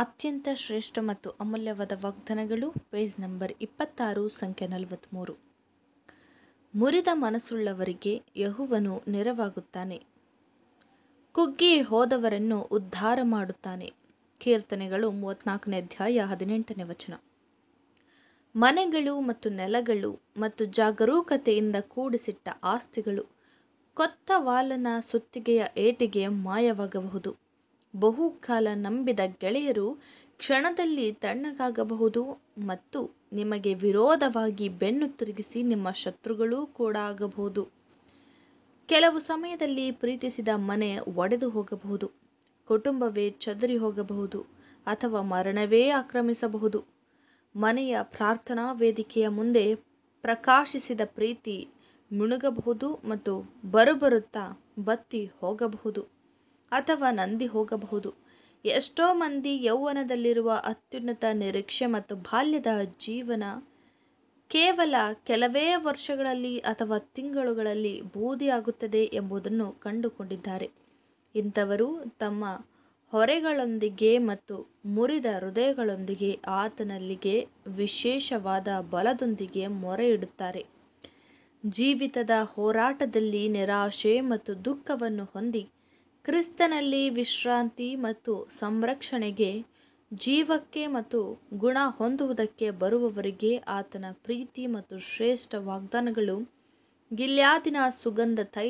ಅತ್ಯಂತ ಶ್ರೇಷ್ಠ ಮತ್ತು ಅಮೂಲ್ಯವಾದ ವಾಗ್ದಾನಗಳು ಪೇಜ್ ನಂಬರ್ ಇಪ್ಪತ್ತಾರು ಸಂಖ್ಯೆ ನಲವತ್ತ್ಮೂರು ಮುರಿದ ಮನಸ್ಸುಳ್ಳವರಿಗೆ ಯಹುವನು ನೆರವಾಗುತ್ತಾನೆ ಕುಗ್ಗಿ ಹೋದವರನ್ನು ಉದ್ಧಾರ ಮಾಡುತ್ತಾನೆ ಕೀರ್ತನೆಗಳು ಮೂವತ್ನಾಲ್ಕನೇ ಅಧ್ಯಾಯ ಹದಿನೆಂಟನೇ ವಚನ ಮನೆಗಳು ಮತ್ತು ನೆಲಗಳು ಮತ್ತು ಜಾಗರೂಕತೆಯಿಂದ ಕೂಡಿಸಿಟ್ಟ ಆಸ್ತಿಗಳು ಕೊತ್ತ ವಾಲನ ಸುತ್ತಿಗೆಯ ಏಟಿಗೆ ಮಾಯವಾಗಬಹುದು ಬಹುಕಾಲ ನಂಬಿದ ಗೆಳೆಯರು ಕ್ಷಣದಲ್ಲಿ ತಣ್ಣಗಾಗಬಹುದು ಮತ್ತು ನಿಮಗೆ ವಿರೋಧವಾಗಿ ಬೆನ್ನು ತಿರುಗಿಸಿ ನಿಮ್ಮ ಶತ್ರುಗಳೂ ಕೂಡ ಆಗಬಹುದು ಕೆಲವು ಸಮಯದಲ್ಲಿ ಪ್ರೀತಿಸಿದ ಮನೆ ಒಡೆದು ಹೋಗಬಹುದು ಕುಟುಂಬವೇ ಚದರಿ ಹೋಗಬಹುದು ಅಥವಾ ಮರಣವೇ ಆಕ್ರಮಿಸಬಹುದು ಮನೆಯ ಪ್ರಾರ್ಥನಾ ವೇದಿಕೆಯ ಮುಂದೆ ಪ್ರಕಾಶಿಸಿದ ಪ್ರೀತಿ ಮುಣುಗಬಹುದು ಮತ್ತು ಬರುಬರುತ್ತಾ ಬತ್ತಿ ಹೋಗಬಹುದು ಅಥವಾ ನಂದಿ ಹೋಗಬಹುದು ಎಷ್ಟೋ ಮಂದಿ ಯೌವನದಲ್ಲಿರುವ ಅತ್ಯುನ್ನತ ನಿರೀಕ್ಷೆ ಮತ್ತು ಬಾಲ್ಯದ ಜೀವನ ಕೇವಲ ಕೆಲವೇ ವರ್ಷಗಳಲ್ಲಿ ಅಥವಾ ತಿಂಗಳುಗಳಲ್ಲಿ ಬೂದಿಯಾಗುತ್ತದೆ ಎಂಬುದನ್ನು ಕಂಡುಕೊಂಡಿದ್ದಾರೆ ಇಂಥವರು ತಮ್ಮ ಹೊರೆಗಳೊಂದಿಗೆ ಮತ್ತು ಮುರಿದ ಹೃದಯಗಳೊಂದಿಗೆ ಆತನಲ್ಲಿಗೆ ವಿಶೇಷವಾದ ಬಲದೊಂದಿಗೆ ಮೊರೆ ಇಡುತ್ತಾರೆ ಜೀವಿತದ ಹೋರಾಟದಲ್ಲಿ ನಿರಾಶೆ ಮತ್ತು ದುಃಖವನ್ನು ಹೊಂದಿ ಕ್ರಿಸ್ತನಲ್ಲಿ ವಿಶ್ರಾಂತಿ ಮತ್ತು ಸಂರಕ್ಷಣೆಗೆ ಜೀವಕ್ಕೆ ಮತ್ತು ಗುಣ ಹೊಂದುವುದಕ್ಕೆ ಬರುವವರಿಗೆ ಆತನ ಪ್ರೀತಿ ಮತ್ತು ಶ್ರೇಷ್ಠ ವಾಗ್ದಾನಗಳು ಗಿಲ್ಯಾದಿನ ಸುಗಂಧ ತೈ